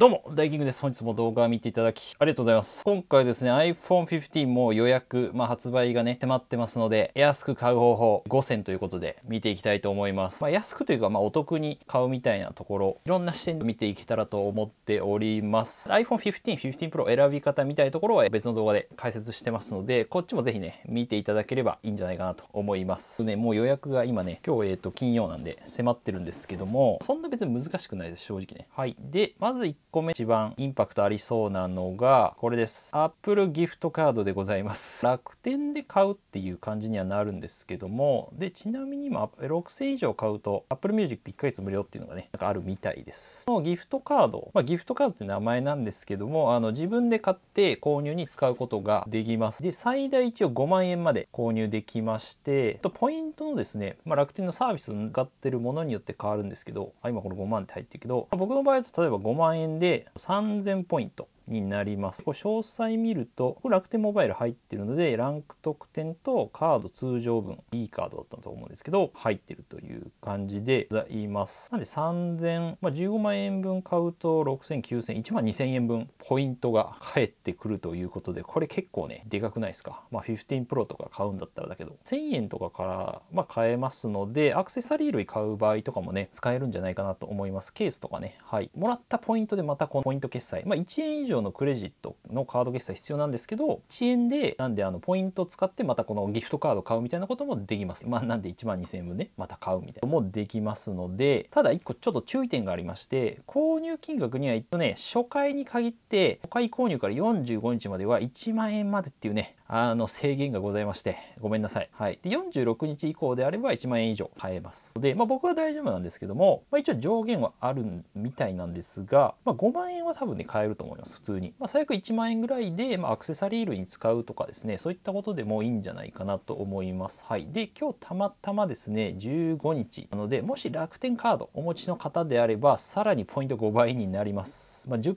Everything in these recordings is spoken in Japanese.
どうも、ダイキングです。本日も動画を見ていただき、ありがとうございます。今回ですね、iPhone 15も予約、まあ発売がね、迫ってますので、安く買う方法5選ということで見ていきたいと思います。まあ安くというか、まあお得に買うみたいなところ、いろんな視点で見ていけたらと思っております。iPhone 15、15 Pro 選び方みたいなところは別の動画で解説してますので、こっちもぜひね、見ていただければいいんじゃないかなと思います。ね、もう予約が今ね、今日えっ、と金曜なんで迫ってるんですけども、そんな別に難しくないです、正直ね。はい。で、まず1個目一番インパクトありそうなのがこれです Apple ギフトカードでございます楽天で買うっていう感じにはなるんですけどもでちなみに今6000以上買うと Apple Music1 ヶ月無料っていうのがねなんかあるみたいですのギフトカード、まあ、ギフトカードって名前なんですけどもあの自分で買って購入に使うことができますで最大一応5万円まで購入できましてとポイントのですね、まあ、楽天のサービスを使ってるものによって変わるんですけどあ今この5万って入ってるけど僕の場合は例えば5万円で3000ポイントになります。これ詳細見ると、これ楽天モバイル入ってるので、ランク特典とカード通常分、いいカードだったと思うんですけど、入ってるという感じでございます。なんで3000、まあ、15万円分買うと6000、9000、1万2000円分ポイントが返ってくるということで、これ結構ね、でかくないですか。まあ、15 Pro とか買うんだったらだけど、1000円とかから、まあ、買えますので、アクセサリー類買う場合とかもね、使えるんじゃないかなと思います。ケースとかね、はい。もらったポイントでまたこのポイント決済。まあ、1円以上料のクレジットのカード決済必要なんですけど遅延でなんであのポイント使ってまたこのギフトカード買うみたいなこともできますまあなんで1万2000円分ねまた買うみたいなもできますのでただ1個ちょっと注意点がありまして購入金額には一応ね初回に限って初回購入から45日までは1万円までっていうねあの制限がございましてごめんなさい、はい、で46日以降であれば1万円以上買えますで、まあ、僕は大丈夫なんですけども、まあ、一応上限はあるみたいなんですが、まあ、5万円は多分ね買えると思います普通に、まあ、最悪1万円ぐらいで、まあ、アクセサリー類に使うとかですねそういったことでもいいんじゃないかなと思いますはいで今日たまたまですね15日なのでもし楽天カードお持ちの方であればさらにポイント5倍になります、まあ10、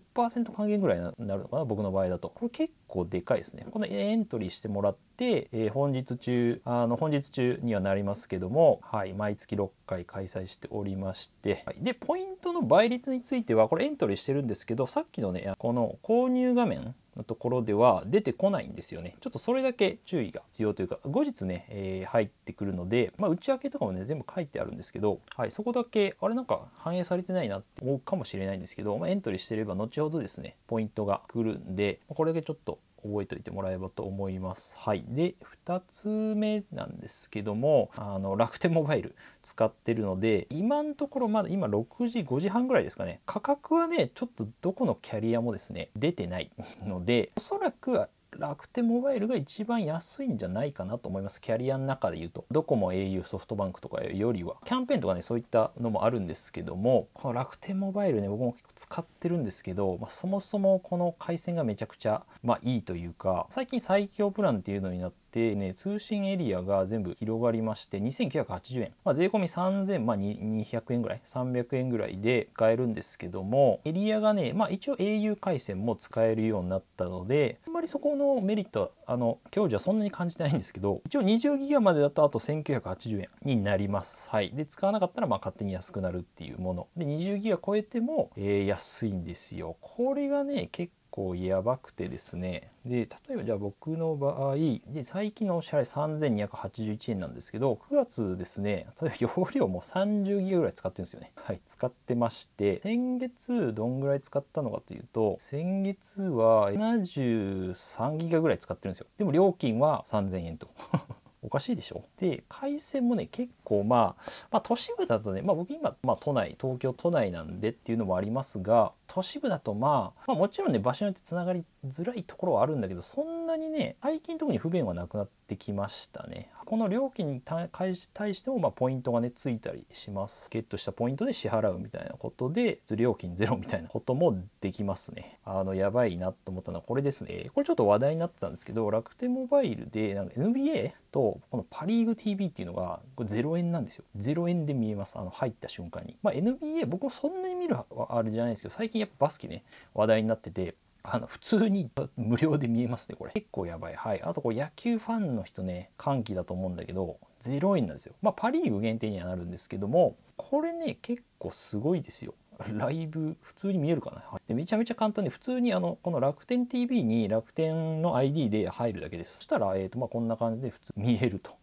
還元ぐらいになるのかな僕の場合だとこれ結構でかいですねこのエントリー理してもらって、えー、本日中あの本日中にはなりますけども、はい、毎月6回開催しておりまして、はい、でポイントの倍率についてはこれエントリーしてるんですけどさっきのねこの購入画面のところでは出てこないんですよね。ちょっとそれだけ注意が必要というか、後日ね、えー、入ってくるので、まあ、内訳とかもね、全部書いてあるんですけど、はい、そこだけ、あれなんか反映されてないなって思うかもしれないんですけど、まあ、エントリーしてれば後ほどですね、ポイントが来るんで、これだけちょっと覚えておいてもらえばと思います。はい、で2つ目なんですけどもあの楽天モバイル使ってるので今のところまだ今6時5時半ぐらいですかね価格はねちょっとどこのキャリアもですね出てないのでおそらく楽天モバイルが一番安いんじゃないかなと思いますキャリアの中で言うとドコモ au ソフトバンクとかよりはキャンペーンとかねそういったのもあるんですけどもこの楽天モバイルね僕も結構使ってるんですけど、まあ、そもそもこの回線がめちゃくちゃまあいいというか最近最強プランっていうのになってて、ね、通信エリアが全部広がりまして2980円、まあ、税込み3200、まあ、円ぐらい300円ぐらいで買えるんですけどもエリアがね、まあ、一応 au 回線も使えるようになったのであんまりそこのメリットあの享受はそんなに感じてないんですけど一応20ギガまでだとあと1980円になりますはいで使わなかったらまあ勝手に安くなるっていうもので20ギガ超えても、えー、安いんですよこれがね結構やばくてですねで例えばじゃあ僕の場合で最近のお支払い3281円なんですけど9月ですね例えば容量も30ギガぐらい使ってるんですよねはい使ってまして先月どんぐらい使ったのかというと先月は73ギガぐらい使ってるんですよでも料金は3000円とおかしいでしょで回線もね結構、まあ、まあ都市部だとね、まあ、僕今、まあ、都内東京都内なんでっていうのもありますが都市部だと、まあ、まあもちろんね場所によってつながりづらいところはあるんだけどそんなにね最近特に不便はなくなってきましたね。この料金に対してもまポイントがねついたりしますゲットしたポイントで支払うみたいなことで料金ゼロみたいなこともできますね あのやばいなと思ったのはこれですねこれちょっと話題になってたんですけど楽天モバイルでなんか NBA とこのパ・リーグ TV っていうのがこれ0円なんですよ0円で見えますあの入った瞬間にまあ NBA 僕もそんなに見るあれじゃないですけど最近やっぱバスケね話題になっててあの普通に無料で見えますねこれ結構やばいはいあとこれ野球ファンの人ね歓喜だと思うんだけど0円なんですよまあパ・リーグ限定にはなるんですけどもこれね結構すごいですよライブ普通に見えるかな、でめちゃめちゃ簡単で普通にあのこの楽天 TV に楽天の ID で入るだけですそしたら、えーとまあ、こんな感じで普通見えると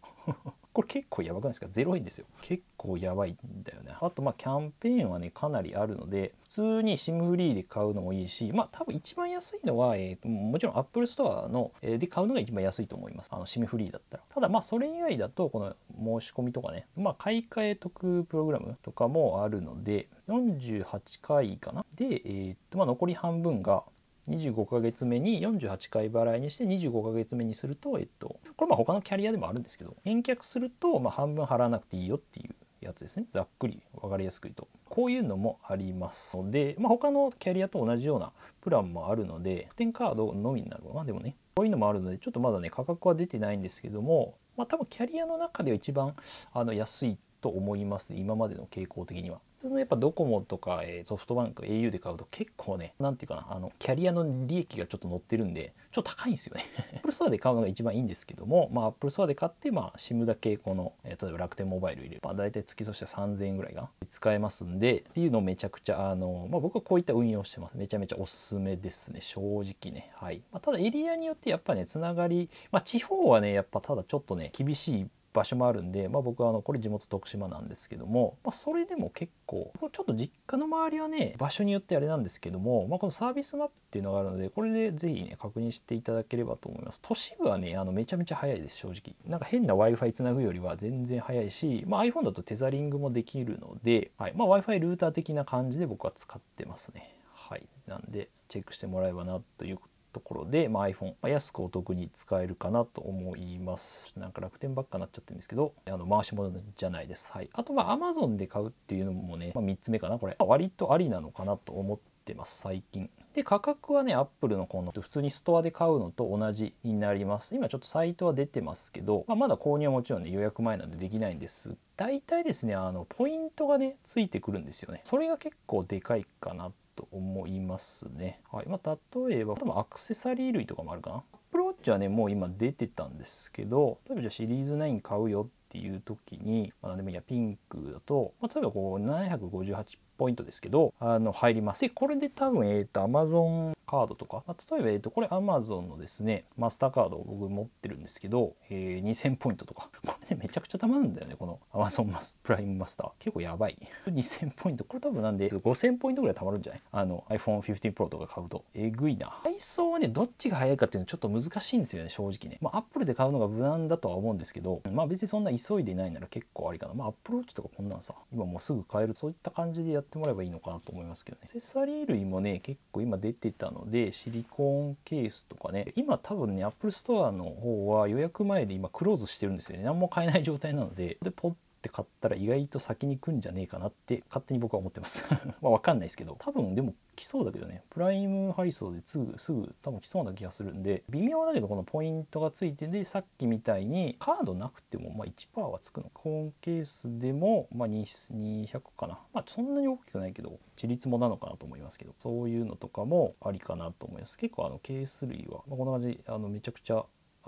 これ結構やばくないですか ?0 円ですよ。結構やばいんだよね。あとまあキャンペーンはね、かなりあるので、普通に SIM フリーで買うのもいいし、まあ多分一番安いのは、えー、もちろん Apple Store の、えー、で買うのが一番安いと思います。あの SIM フリーだったら。ただまあそれ以外だと、この申し込みとかね、まあ買い替え得プログラムとかもあるので、48回かな。で、えー、っとまあ残り半分が25ヶ月目に48回払いにして25ヶ月目にすると、えっと、これまあ他のキャリアでもあるんですけど返却するとまあ半分払わなくていいよっていうやつですねざっくり分かりやすく言うとこういうのもありますので、まあ、他のキャリアと同じようなプランもあるので補填カードのみになるまあでもねこういうのもあるのでちょっとまだね価格は出てないんですけどもまあ多分キャリアの中では一番あの安いと思います今までの傾向的には。普通のやっぱドコモとか、えソフトバンク au で買うと結構ね何て言うかなあのキャリアの利益がちょっと乗ってるんでちょっと高いんですよね アップルス s t で買うのが一番いいんですけども、まあ、Apple s で買って、まあ、SIM だけこの、え例えば楽天モバイル入れれば大体月としては3000円ぐらいが使えますんでっていうのをめちゃくちゃあの、まあ、僕はこういった運用してますめちゃめちゃおすすめですね正直ねはい、まあ、ただエリアによってやっぱねつながり、まあ、地方はねやっぱただちょっとね厳しい場所もあるんで、まあ、僕はあのこれ地元徳島なんですけども、まあ、それでも結構ちょっと実家の周りはね場所によってあれなんですけども、まあ、このサービスマップっていうのがあるのでこれで是非ね確認していただければと思います都市部はねあのめちゃめちゃ早いです正直なんか変な w i f i つなぐよりは全然早いし、まあ、iPhone だとテザリングもできるので、はいまあ、w i f i ルーター的な感じで僕は使ってますねはいなんでチェックしてもらえばなということところで、まあ、iPhone、ま安くお得に使えるかなと思います。なんか楽天ばっかなっちゃってるんですけど、あの回し物じゃないです。はい。あと、まあ、Amazon で買うっていうのもね、まあ、3つ目かな、これ。割とありなのかなと思ってます、最近。で、価格はね、Apple のこの普通にストアで買うのと同じになります。今ちょっとサイトは出てますけど、まあ、まだ購入はもちろんね、予約前なんでできないんです大体ですね、あの、ポイントがね、ついてくるんですよね。それが結構でかいかなと思いますね。はいまあ、例えば多分アクセサリー類とかもあるかな。Apple Watch はねもう今出てたんですけど例えばじゃあシリーズ9買うよっていう時に、まあ、でもいやピンクだと、まあ、例えばこう758ポイントですけどあの入ります。でこれで多分えっ、ー、と Amazon カードとか、まあ、例えば、えーと、とこれ Amazon のですねマスターカードを僕持ってるんですけど、えー、2000ポイントとか金めちゃくちゃ貯まるんだよねこの Amazon プライムマスター結構やばい2000ポイントこれ多分なんで5000ポイントぐらい貯まるんじゃないあの iPhone15Pro とか買うとえぐいな配送はねどっちが早いかっていうのちょっと難しいんですよね正直ねまあ Apple で買うのが無難だとは思うんですけどまあ別にそんな急いでないなら結構ありかなまあ Apple Watch とかこんなんさ今もうすぐ買えるそういった感じでやってもらえばいいのかなと思いますけどねアクセサリー類もね結構今出てたのでシリコーンケースとかね今多分ね Apple Store の方は予約前で今クローズしてるんですよね何も買買えない状態なのででポッって買ったら意外と先に来んじゃねえかなって勝手に僕は思ってます まあ分かんないですけど多分でも来そうだけどねプライム配送ですぐすぐ多分来そうな気がするんで微妙だけどこのポイントがついてでさっきみたいにカードなくてもま1%はつくのコーケースでもま200かなまあそんなに大きくないけどちりもなのかなと思いますけどそういうのとかもありかなと思います結構あのケース類は、まこんな感じあのめちゃくちゃ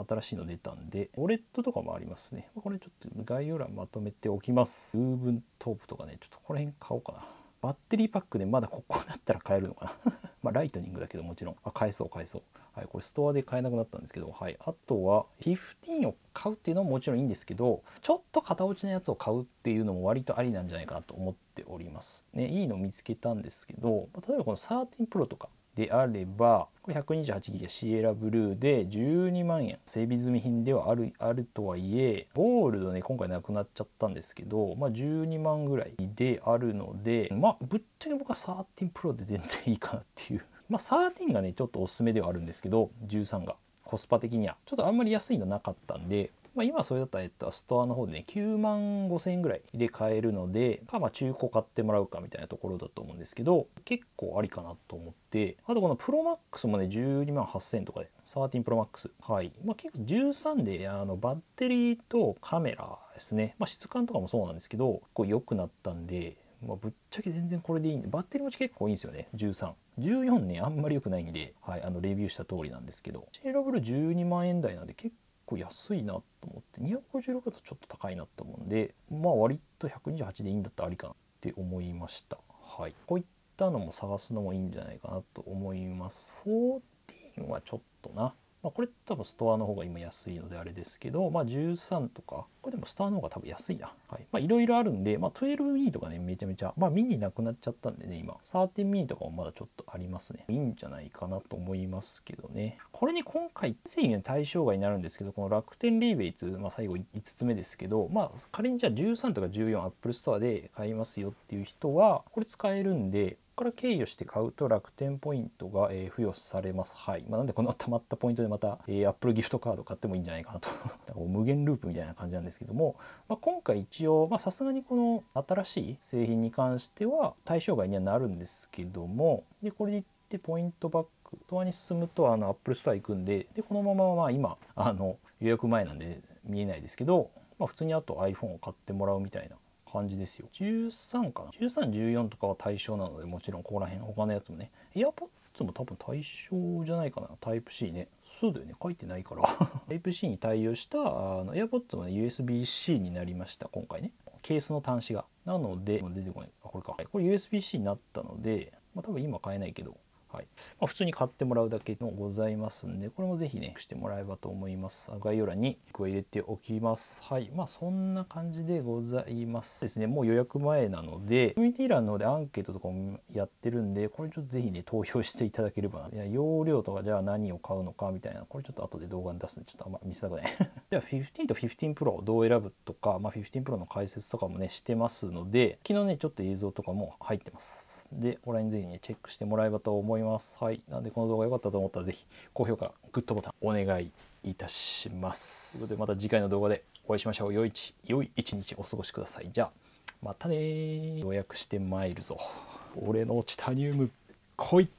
新しいの出たんで、ウォレットとかもありますね。これちょっと概要欄まとめておきます。ウーブントープとかね、ちょっとこの辺買おうかな。バッテリーパックでまだここだったら買えるのかな まあライトニングだけどもちろん。あ、買えそう買えそう。はい、これストアで買えなくなったんですけど、はい。あとは、15を買うっていうのももちろんいいんですけど、ちょっと型落ちのやつを買うっていうのも割とありなんじゃないかなと思っております。ね、いいの見つけたんですけど、例えばこの13 Pro とか、であれば 128GB シエラブルーで12万円整備済み品ではあるあるとはいえゴールドね今回なくなっちゃったんですけど、まあ、12万ぐらいであるのでまあぶっちゃけ僕は13プロで全然いいかなっていう まあ13がねちょっとおすすめではあるんですけど13がコスパ的にはちょっとあんまり安いのなかったんでまあ、今それだったら、えっと、ストアの方でね9万5,000円ぐらいで買えるのでか、まあ、中古買ってもらうかみたいなところだと思うんですけど結構ありかなと思ってあとこのプロマックスもね12万8,000とかで13プロマックス。はい、まあ、結構13であのバッテリーとカメラですね、まあ、質感とかもそうなんですけど結構良くなったんで、まあ、ぶっちゃけ全然これでいいんでバッテリー持ち結構いいんですよね13。14ねあんまり良くないんで、はい、あのレビューした通りなんですけどシェーラブル12万円台なんで結構安いなと思って256だとちょっと高いなと思うんでまあ割と128でいいんだったらありかなって思いましたはいこういったのも探すのもいいんじゃないかなと思います14はちょっとなまあ、これ多分ストアの方が今安いのであれですけど、まあ、13とか、これでもスターの方が多分安いな。はい。まあ、いろいろあるんで、まあ、12ミニとかね、めちゃめちゃ、まあ、ミニなくなっちゃったんでね、今、13ミニとかもまだちょっとありますね。いいんじゃないかなと思いますけどね。これに今回制御の対象外になるんですけどこの楽天リーベイツ、まあ、最後5つ目ですけど、まあ、仮にじゃあ13とか14アップルストアで買いますよっていう人はこれ使えるんでここから経由して買うと楽天ポイントが、えー、付与されます。はい。まあ、なんでこの溜まったポイントでまた、えー、Apple ギフトカード買ってもいいんじゃないかなと。無限ループみたいな感じなんですけども、まあ、今回一応、まさすがにこの新しい製品に関しては対象外にはなるんですけども、で、これででポイントバックストアに進むとあのアップルス s t 行くんででこのまままあ今あの予約前なんで見えないですけど、まあ、普通にあと iPhone を買ってもらうみたいな感じですよ13かな1314とかは対象なのでもちろんここら辺他のやつもね AirPods も多分対象じゃないかなタイプ C ねそうだよね書いてないからタイプ C に対応したあの AirPods も、ね、USB-C になりました今回ねケースの端子がなので出てこないあこれかこれ USB-C になったのでまあ、多分今買えないけどはい。まあ、普通に買ってもらうだけのございますんで、これもぜひね、してもらえばと思います。概要欄に加え入れておきます。はい。まあ、そんな感じでございますですね。もう予約前なので、コミュニティ欄のでアンケートとかもやってるんで、これちょっとぜひね、投票していただければな。いや、容量とかじゃあ何を買うのかみたいな、これちょっと後で動画に出すんで、ちょっとあんま見せたくないでは、15 と15 Pro をどう選ぶとか、まあ、15 Pro の解説とかもね、してますので、昨日ね、ちょっと映像とかも入ってます。ますでオンラインぜひねチェックしてもらえばと思いますはいなんでこの動画良かったと思ったら是非高評価グッドボタンお願いいたしますということでまた次回の動画でお会いしましょう良い一良い一日お過ごしくださいじゃあまたね予約してまいるぞ俺のチタニウム来い